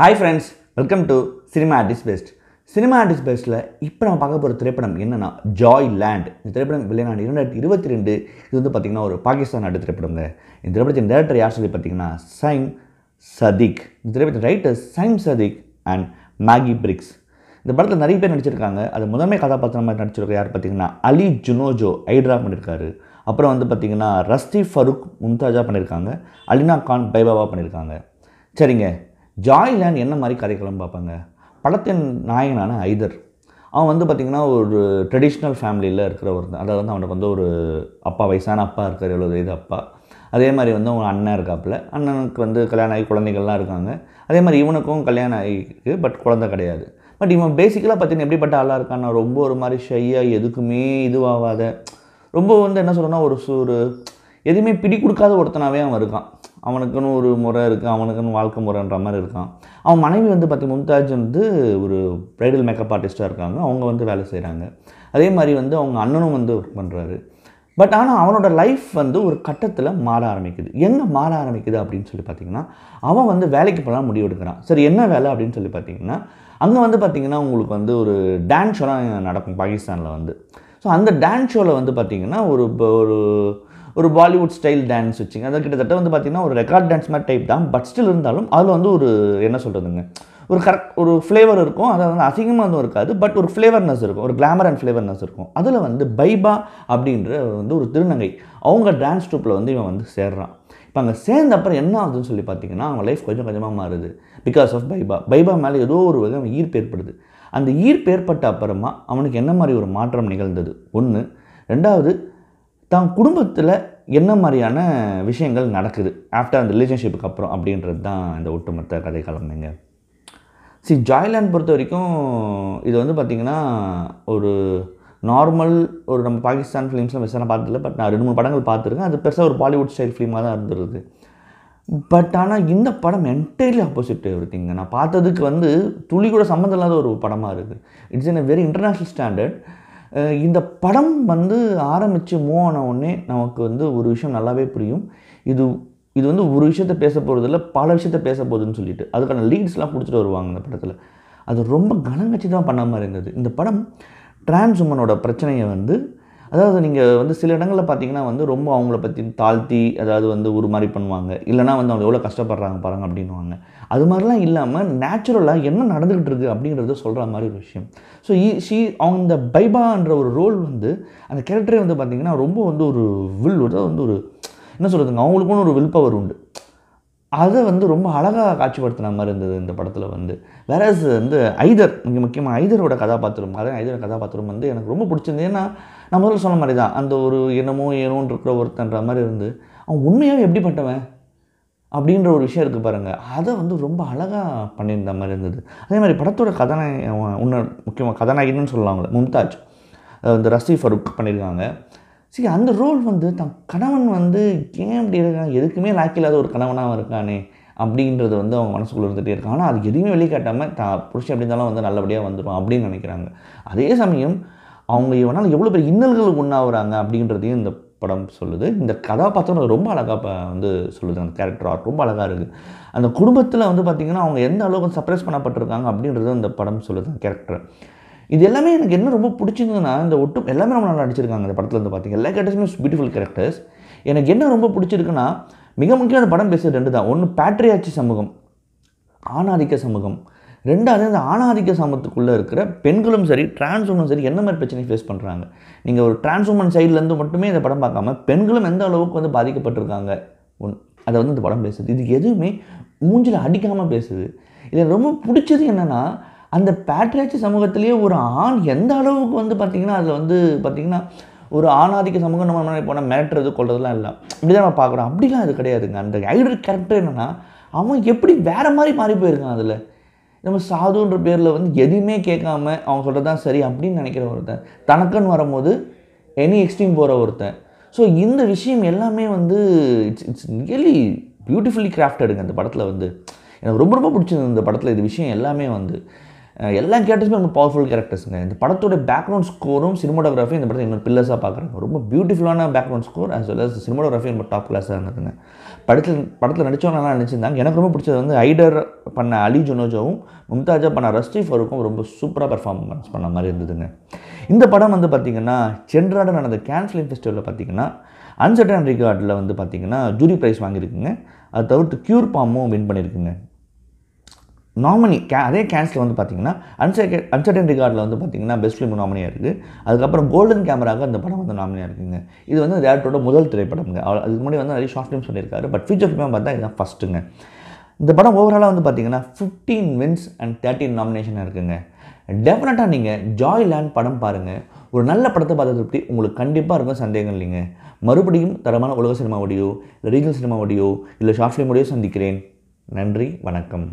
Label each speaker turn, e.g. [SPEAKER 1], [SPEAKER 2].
[SPEAKER 1] hi friends welcome to cinema artist best cinema artist பெஸ்ட்டில் இப்போ நம்ம பார்க்க போகிற திரைப்படம் என்னென்னா ஜாய் லேண்ட் இந்த திரைப்படம் விளையாண்டு இரண்டாயிரத்தி இருபத்தி ரெண்டு இது வந்து பார்த்திங்கன்னா ஒரு பாகிஸ்தான் நாட்டு திரைப்படங்க இந்த திரைப்படத்தின் டேரக்டர் யார் சொல்லி பார்த்தீங்கன்னா சைம் சதீக் இந்த திரைப்படத்தின் writer Saim Sadiq and Maggie Briggs இந்த படத்தில் நிறைய பேர் நடிச்சிருக்காங்க அது முதன்மை கதாபாத்திரமாக நடிச்சிருக்க யார் பார்த்தீங்கன்னா அலி ஜுனோஜோ ஐட்ரா பண்ணியிருக்காரு அப்புறம் வந்து பார்த்திங்கன்னா ரஸ்தி ஃபருக் மும்தாஜா பண்ணியிருக்காங்க அலினா கான் பைபாவா பண்ணியிருக்காங்க சரிங்க ஜாய்லேண்ட் என்ன மாதிரி கதைக்களம் பார்ப்பாங்க படத்தின் நாயகனான ஐதர் அவன் வந்து பார்த்திங்கன்னா ஒரு ட்ரெடிஷ்னல் ஃபேமிலியில் இருக்கிற தான் அதாவது வந்து அவனுக்கு வந்து ஒரு அப்பா வயசான அப்பா இருக்கார் எழுபது வயது அப்பா அதே மாதிரி வந்து அவங்க அண்ணன் இருக்காப்புல அண்ணனுக்கு வந்து கல்யாணம் ஆகி குழந்தைகள்லாம் இருக்காங்க அதே மாதிரி இவனுக்கும் கல்யாணம் ஆகிருக்கு பட் குழந்தை கிடையாது பட் இவன் பேசிக்கலாக பார்த்தீங்கன்னா எப்படிப்பட்ட ஆளாக இருக்கான்னா ரொம்ப ஒரு மாதிரி ஷையாக எதுக்குமே இதுவாகாத ரொம்ப வந்து என்ன சொல்லணும்னா ஒரு சூறு எதுவுமே பிடி கொடுக்காத ஒருத்தனாகவே அவன் இருக்கான் அவனுக்குன்னு ஒரு முறை இருக்குது அவனுக்குன்னு வாழ்க்கை முறைன்ற மாதிரி இருக்கான் அவன் மனைவி வந்து பார்த்தி மும்தாஜ் வந்து ஒரு ப்ரைடல் மேக்கப் ஆர்டிஸ்ட்டாக இருக்காங்க அவங்க வந்து வேலை செய்கிறாங்க அதே மாதிரி வந்து அவங்க அண்ணனும் வந்து ஒர்க் பண்ணுறாரு பட் ஆனால் அவனோட லைஃப் வந்து ஒரு கட்டத்தில் மாற ஆரம்பிக்குது எங்கே மாற ஆரம்பிக்குது அப்படின்னு சொல்லி பார்த்தீங்கன்னா அவன் வந்து வேலைக்கு போகலாம் முடிவெடுக்கிறான் சரி என்ன வேலை அப்படின்னு சொல்லி பார்த்தீங்கன்னா அங்கே வந்து பார்த்திங்கன்னா உங்களுக்கு வந்து ஒரு டான்ஸ் ஷோலாம் நடக்கும் பாகிஸ்தானில் வந்து ஸோ அந்த டான்ஸ் ஷோவில் வந்து பார்த்திங்கன்னா ஒரு ஒரு ஒரு பாலிவுட் ஸ்டைல் டான்ஸ் வச்சுங்க அது கிட்டத்தட்ட வந்து பார்த்திங்கன்னா ஒரு ரெக்கார்ட் டான்ஸ் மாதிரி டைப் தான் பட் ஸ்டில் இருந்தாலும் அதில் வந்து ஒரு என்ன சொல்கிறதுங்க ஒரு கரெக்ட் ஒரு ஃப்ளேவர் இருக்கும் அதை வந்து அசிங்கமாக வந்து இருக்காது பட் ஒரு ஃப்ளேவர்னஸ் இருக்கும் ஒரு கிளாமர் அண்ட் ஃப்ளேவர்னஸ் இருக்கும் அதில் வந்து பைபா அப்படின்ற வந்து ஒரு திருநங்கை அவங்க டான்ஸ் ட்ரூப்பில் வந்து இவன் வந்து சேர்றான் இப்போ அங்கே சேர்ந்த அப்புறம் என்ன ஆகுதுன்னு சொல்லி பார்த்தீங்கன்னா அவன் லைஃப் கொஞ்சம் கொஞ்சமாக மாறுது பிகாஸ் ஆஃப் பைபா பைபா மேலே ஏதோ ஒரு வகை அவன் ஈர்ப்பு ஏற்படுது அந்த ஈர்ப்பு ஏற்பட்ட அப்புறமா அவனுக்கு என்ன மாதிரி ஒரு மாற்றம் நிகழ்ந்தது ஒன்று ரெண்டாவது தான் குடும்பத்தில் என்ன மாதிரியான விஷயங்கள் நடக்குது ஆஃப்டர் அந்த ரிலேஷன்ஷிப்புக்கு அப்புறம் அப்படின்றது தான் இந்த ஒட்டுமொத்த கதை கலந்துங்க சி ஜாய்லாண்ட் பொறுத்த வரைக்கும் இது வந்து பார்த்திங்கன்னா ஒரு நார்மல் ஒரு நம்ம பாகிஸ்தான் ஃபிலிம்ஸ்லாம் விசாரணை பார்த்ததில்ல பட் நான் ரெண்டு மூணு படங்கள் பார்த்துருக்கேன் அது பெருசாக ஒரு பாலிவுட் ஸ்டைல் ஃபிலிமாக தான் இருந்துருது பட் ஆனால் இந்த படம் என்டையர்லி ஆப்போசிட் இருக்குங்க நான் பார்த்ததுக்கு வந்து துளி கூட சம்மந்தம் இல்லாத ஒரு படமாக இருக்குது it's in a very international standard இந்த படம் வந்து ஆரம்பித்து மூவ் ஆன உடனே நமக்கு வந்து ஒரு விஷயம் நல்லாவே புரியும் இது இது வந்து ஒரு விஷயத்த பேச போகிறதில்ல பல விஷயத்த பேச போகுதுன்னு சொல்லிட்டு அதுக்கான லீட்ஸ்லாம் கொடுத்துட்டு வருவாங்க இந்த படத்தில் அது ரொம்ப கனங்கச்சி தான் பண்ண மாதிரி இருந்தது இந்த படம் டிரான்ஸ் உமனோட பிரச்சனையை வந்து அதாவது நீங்கள் வந்து சில இடங்களில் பார்த்தீங்கன்னா வந்து ரொம்ப அவங்கள பற்றி தாழ்த்தி அதாவது வந்து ஒரு மாதிரி பண்ணுவாங்க இல்லைனா வந்து அவங்க எவ்வளோ கஷ்டப்படுறாங்க பாருங்க அப்படின்வாங்க அது மாதிரிலாம் இல்லாமல் நேச்சுரலாக என்ன நடந்துக்கிட்டு இருக்குது அப்படிங்கிறத சொல்கிற மாதிரி ஒரு விஷயம் ஸோ ஷீ அவங்க இந்த பைபான்ற ஒரு ரோல் வந்து அந்த கேரக்டரே வந்து பார்த்திங்கன்னா ரொம்ப வந்து ஒரு வில் வந்து ஒரு என்ன சொல்கிறதுங்க அவங்களுக்குன்னு ஒரு வில் பவர் உண்டு அதை வந்து ரொம்ப அழகாக காட்சிப்படுத்தின மாதிரி இருந்தது இந்த படத்தில் வந்து வேறஸ் வந்து ஐதர் மிக முக்கியமாக ஐதரோட கதாபாத்திரம் அதான் ஐதரோட கதாபாத்திரம் வந்து எனக்கு ரொம்ப பிடிச்சிருந்தது ஏன்னா நான் முதல்ல சொன்ன மாதிரி தான் அந்த ஒரு இனமோ ஏனோன்னு இருக்கிற ஒருத்தன்ற மாதிரி இருந்து அவன் உண்மையாகவே எப்படி பட்டவன் அப்படின்ற ஒரு விஷயம் இருக்குது பாருங்கள் அதை வந்து ரொம்ப அழகாக பண்ணியிருந்த மாதிரி இருந்தது அதே மாதிரி படத்தோட கதாநாய இன்னும் முக்கியமாக கதாநாயகன்னு சொல்லுவாங்க மும்தாஜ் இந்த ரசி ஃபருக் பண்ணியிருக்காங்க சரி அந்த ரோல் வந்து தன் கணவன் வந்து ஏன் அப்படி இருக்கான் எதுக்குமே இல்லாத ஒரு கணவனாக இருக்கானே அப்படின்றது வந்து அவங்க மனசுக்குள்ள இருந்துகிட்டே இருக்காங்க ஆனால் அது எதுவுமே வெளிக்காட்டாமல் தான் புருஷன் எப்படி இருந்தாலும் வந்து நல்லபடியாக வந்துடும் அப்படின்னு நினைக்கிறாங்க அதே சமயம் அவங்க இவனால் எவ்வளோ பெரிய இன்னல்கள் உண்ணாவுறாங்க அப்படின்றதையும் இந்த படம் சொல்லுது இந்த கதாபாத்திரம் ரொம்ப அழகாக வந்து சொல்லுது அந்த கேரக்டர் ஆர்ட் ரொம்ப அழகாக இருக்குது அந்த குடும்பத்தில் வந்து பார்த்திங்கன்னா அவங்க எந்த அளவுக்கு சப்ரைஸ் பண்ணப்பட்டிருக்காங்க அப்படின்றது அந்த படம் சொல்லுது அந்த கேரக்டர் இது எல்லாமே எனக்கு என்ன ரொம்ப பிடிச்சிருந்ததுன்னா இந்த ஒட்டு எல்லாமே ரொம்ப நல்லா நடிச்சிருக்காங்க இந்த படத்தில் வந்து பார்த்திங்க எல்லா கேரக்டர்ஸுமே பியூட்டிஃபுல் கேரக்டர்ஸ் எனக்கு என்ன ரொம்ப பிடிச்சிருக்குன்னா மிக முக்கியம் அந்த படம் பேசுகிறது ரெண்டு தான் ஒன்று பேட்ரியாட்சி சமூகம் ஆணாதிக்க சமூகம் ரெண்டாவது அந்த ஆணாதிக்க சமத்துக்குள்ளே இருக்கிற பெண்களும் சரி டிரான்ஸ்வுமனும் சரி என்ன மாதிரி பிரச்சனை ஃபேஸ் பண்ணுறாங்க நீங்கள் ஒரு டிரான்ஸ்வுமன் சைட்லேருந்து மட்டுமே இந்த படம் பார்க்காம பெண்களும் எந்த அளவுக்கு வந்து பாதிக்கப்பட்டிருக்காங்க ஒன் அதை வந்து இந்த படம் பேசுது இது எதுவுமே மூஞ்சில் அடிக்காமல் பேசுது இதில் ரொம்ப பிடிச்சது என்னென்னா அந்த பேட்ரியாச்சி சமூகத்திலேயே ஒரு ஆண் எந்த அளவுக்கு வந்து பார்த்திங்கன்னா அதில் வந்து பார்த்திங்கன்னா ஒரு ஆணாதிக்க சமூகம் நம்ம முன்னாடி போனால் மேட்டுறது கொள்றதுலாம் இல்லை இப்படி தான் நம்ம பார்க்குறோம் அப்படிலாம் அது கிடையாதுங்க அந்த ஐடர் கேரக்டர் என்னென்னா அவன் எப்படி வேறு மாதிரி மாறி போயிருக்கான் அதில் நம்ம சாதுன்ற பேரில் வந்து எதுவுமே கேட்காம அவங்க சொல்கிறது தான் சரி அப்படின்னு நினைக்கிற ஒருத்தன் தனக்குன்னு வரும்போது எனி எக்ஸ்ட்ரீம் போகிற ஒருத்தன் ஸோ இந்த விஷயம் எல்லாமே வந்து இட்ஸ் இட்ஸ் ரியலி பியூட்டிஃபுல்லி கிராஃப்டடுங்க அந்த படத்தில் வந்து எனக்கு ரொம்ப ரொம்ப பிடிச்சது இந்த படத்தில் இது விஷயம் எல்லாமே வந்து எல்லா கேரக்டர்ஸுமே ரொம்ப பவர்ஃபுல் கேரக்டர்ஸுங்க இந்த படத்தோடைய பேக்ரவுண்ட் ஸ்கோரும் சினிமோட்டோகிராஃபி இந்த படத்தை இன்னொரு பில்லர்ஸாக பார்க்குறாங்க ரொம்ப பியூட்டிஃபுல்லான background score as well as cinematography ரொம்ப டாப் கிளாஸாக இருந்ததுங்க படத்தில் படத்தில் நடித்தவங்க நினச்சிருந்தாங்க எனக்கு ரொம்ப பிடிச்சது வந்து ஐடர் பண்ண அலி ஜுனோஜாவும் மும்தாஜா பண்ண ரஸ்டி ஃபருக்கும் ரொம்ப சூப்பராக பர்ஃபார்மன்ஸ் பண்ண மாதிரி இருந்ததுங்க இந்த படம் வந்து பார்த்திங்கன்னா சென்றாட நடந்த கேன் ஃபிலிம் ஃபெஸ்டிவலில் பார்த்திங்கன்னா அன்சர்டன் ரிகார்டில் வந்து பார்த்திங்கன்னா ஜூரி ப்ரைஸ் வாங்கியிருக்குங்க அதை தவிர்த்து க்யூர் பாமும் வின் பண்ணியிருக்குங்க நாமினி கே அதே கேன்ஸில் வந்து பார்த்தீங்கன்னா அன்சர்டன் அன்சர்டன் ரிகார்டில் வந்து பார்த்தீங்கன்னா பெஸ்ட் ஃபிலிம் நாமினியாக இருக்குது அதுக்கப்புறம் கோல்டன் கேமராக அந்த படம் வந்து நாமினியாக இருக்குங்க இது வந்து டேரக்டரோட முதல் திரைப்படம்ங்க அதுக்கு முன்னாடி வந்து நிறைய ஷார்ட் ஃபிலிம் சொல்லியிருக்காரு பட் ஃபியூச்சர் ஃபிலிமாக பார்த்தா இதுதான் ஃபஸ்ட்டுங்க இந்த படம் ஓவராலாக வந்து பார்த்தீங்கன்னா fifteen wins and thirteen nomination இருக்குங்க டெஃபினட்டாக நீங்கள் ஜாய் லேண்ட் படம் பாருங்கள் ஒரு நல்ல படத்தை பார்த்த திருப்தி உங்களுக்கு கண்டிப்பாக இருக்கும் சந்தேகம் இல்லைங்க மறுபடியும் தரமான உலக சினிமாவோடையோ இல்லை ரீஜனல் சினிமாவோடையோ இல்லை ஷார்ட் ஃபிலிமோடையோ சந்திக்கிறேன் நன்றி வணக்கம்